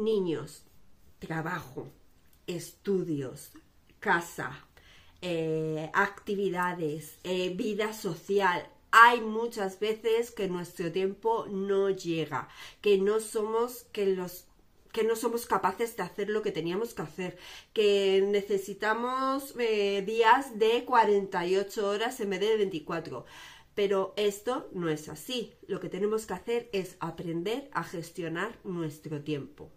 niños, trabajo, estudios, casa, eh, actividades, eh, vida social. Hay muchas veces que nuestro tiempo no llega, que no somos que los que no somos capaces de hacer lo que teníamos que hacer, que necesitamos eh, días de 48 horas en vez de 24. Pero esto no es así. Lo que tenemos que hacer es aprender a gestionar nuestro tiempo.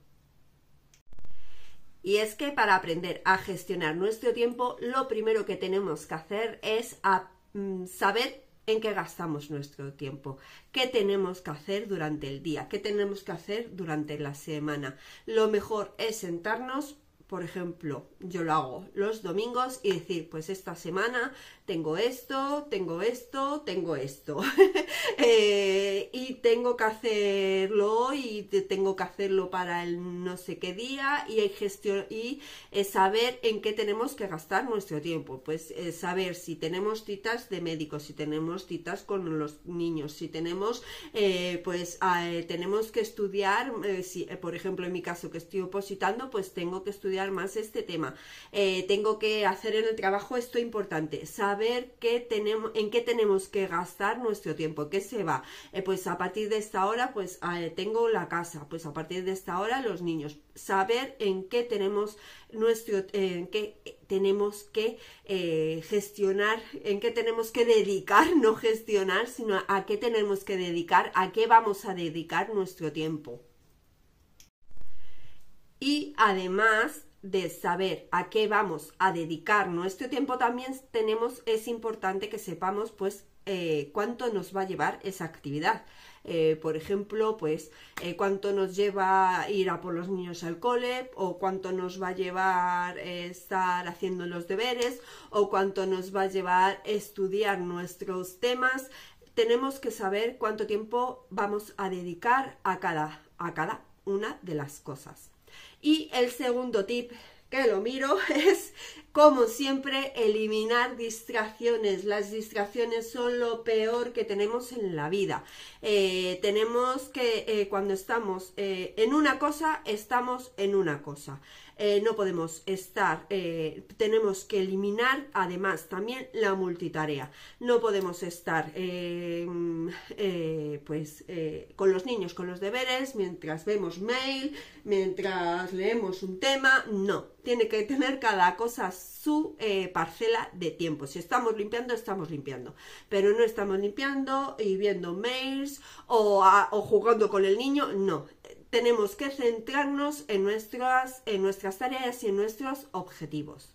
Y es que para aprender a gestionar nuestro tiempo, lo primero que tenemos que hacer es ah, mm, saber en qué gastamos nuestro tiempo, qué tenemos que hacer durante el día, qué tenemos que hacer durante la semana. Lo mejor es sentarnos, por ejemplo, yo lo hago los domingos y decir, pues esta semana tengo esto, tengo esto, tengo esto. Eh, y tengo que hacerlo y tengo que hacerlo para el no sé qué día y, gestión, y saber en qué tenemos que gastar nuestro tiempo. Pues eh, saber si tenemos citas de médicos, si tenemos citas con los niños, si tenemos, eh, pues tenemos que estudiar, si, por ejemplo, en mi caso que estoy opositando, pues tengo que estudiar más este tema. Eh, tengo que hacer en el trabajo esto importante, saber qué tenemos, en qué tenemos que gastar nuestro tiempo, qué se va. Eh, pues a partir de esta hora, pues ah, tengo la casa, pues a partir de esta hora los niños. Saber en qué tenemos nuestro, en qué tenemos que eh, gestionar, en qué tenemos que dedicar, no gestionar, sino a qué tenemos que dedicar, a qué vamos a dedicar nuestro tiempo. Y además de saber a qué vamos a dedicar nuestro tiempo, también tenemos, es importante que sepamos pues eh, cuánto nos va a llevar esa actividad. Eh, por ejemplo, pues eh, cuánto nos lleva ir a por los niños al cole, o cuánto nos va a llevar estar haciendo los deberes, o cuánto nos va a llevar estudiar nuestros temas. Tenemos que saber cuánto tiempo vamos a dedicar a cada, a cada una de las cosas. Y el segundo tip que lo miro es, como siempre, eliminar distracciones. Las distracciones son lo peor que tenemos en la vida. Eh, tenemos que, eh, cuando estamos eh, en una cosa, estamos en una cosa. Eh, no podemos estar, eh, tenemos que eliminar además también la multitarea. No podemos estar eh, pues con los niños, con los deberes, mientras vemos mail, mientras leemos un tema, no. Tiene que tener cada cosa su parcela de tiempo. Si estamos limpiando, estamos limpiando. Pero no estamos limpiando y viendo mails o, o jugando con el niño, no tenemos que centrarnos en nuestras, en nuestras tareas y en nuestros objetivos.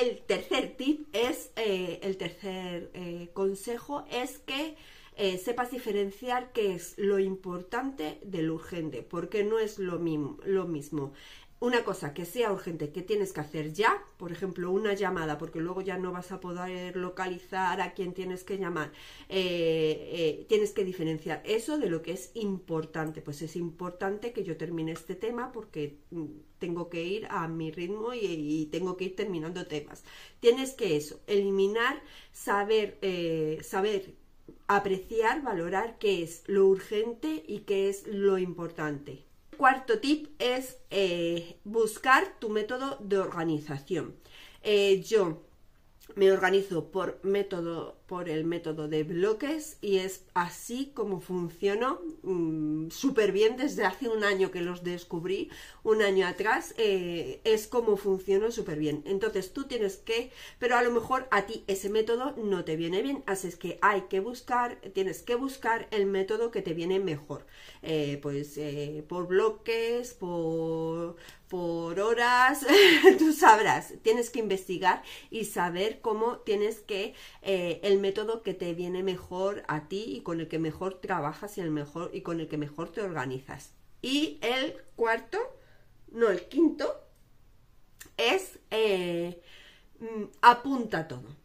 El tercer tip es, eh, el tercer eh, consejo es que eh, sepas diferenciar qué es lo importante de lo urgente, porque no es lo, lo mismo una cosa que sea urgente, que tienes que hacer ya, por ejemplo, una llamada, porque luego ya no vas a poder localizar a quién tienes que llamar, eh, eh, tienes que diferenciar eso de lo que es importante. Pues es importante que yo termine este tema porque mm, tengo que ir a mi ritmo y, tengo que ir terminando temas. Tienes que eso, eliminar, saber, eh, saber apreciar, valorar qué es lo urgente y qué es lo importante cuarto tip es eh, buscar tu método de organización. Eh, yo me organizo por método por el método de bloques y es así como funciono mm, súper bien desde hace un año que los descubrí un año atrás eh, es como funciono súper bien entonces tú tienes que pero a lo mejor a ti ese método no te viene bien así es que hay que buscar tienes que buscar el método que te viene mejor eh, pues eh, por bloques por por horas, tú sabrás, tienes que investigar y saber cómo tienes que, eh, el método que te viene mejor a ti y con el que mejor trabajas y, el mejor, y con el que mejor te organizas. Y el cuarto, no, el quinto, es eh, mm, apunta todo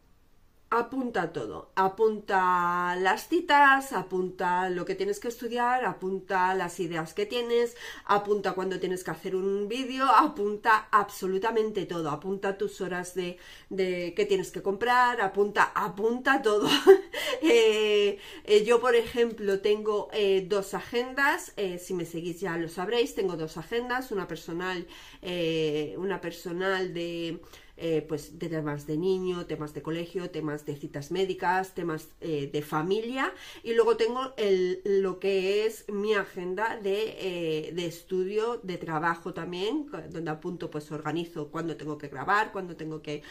apunta todo, apunta las citas, apunta lo que tienes que estudiar, apunta las ideas que tienes, apunta cuando tienes que hacer un vídeo, apunta absolutamente todo, apunta tus horas de, que tienes que comprar, apunta, apunta todo. Eh, eh, yo, por ejemplo, tengo eh, dos agendas, si me seguís ya lo sabréis, tengo dos agendas, una personal, una personal de eh, pues de temas de niño, temas de colegio, temas de citas médicas, temas eh, de familia y luego tengo el, lo que es mi agenda de, eh, estudio, de trabajo también, donde apunto pues organizo cuándo tengo que grabar, cuándo tengo que,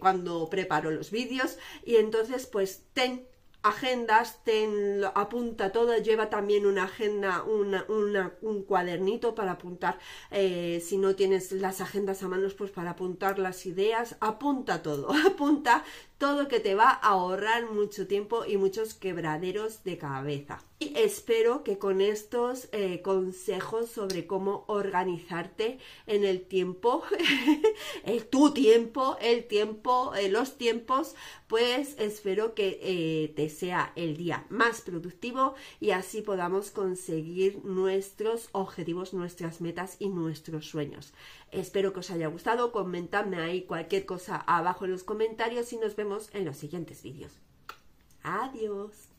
cuando preparo los vídeos y entonces pues ten agendas, apunta todo, lleva también una agenda, un cuadernito para apuntar, eh, si no tienes las agendas a manos, pues para apuntar las ideas, apunta todo, apunta todo que te va a ahorrar mucho tiempo y muchos quebraderos de cabeza. Y espero que con estos eh, consejos sobre cómo organizarte en el tiempo, el, tu tiempo, el tiempo, eh, los tiempos, pues espero que eh, te sea el día más productivo y así podamos conseguir nuestros objetivos, nuestras metas y nuestros sueños. Espero que os haya gustado, comentadme ahí cualquier cosa abajo en los comentarios y nos vemos en los siguientes vídeos. Adiós.